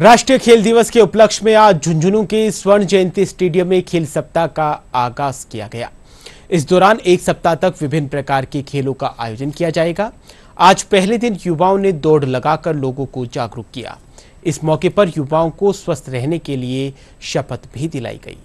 राष्ट्रीय खेल दिवस के उपलक्ष्य में आज झुंझुनू के स्वर्ण जयंती स्टेडियम में खेल सप्ताह का आगाज किया गया इस दौरान एक सप्ताह तक विभिन्न प्रकार के खेलों का आयोजन किया जाएगा आज पहले दिन युवाओं ने दौड़ लगाकर लोगों को जागरूक किया इस मौके पर युवाओं को स्वस्थ रहने के लिए शपथ भी दिलाई गई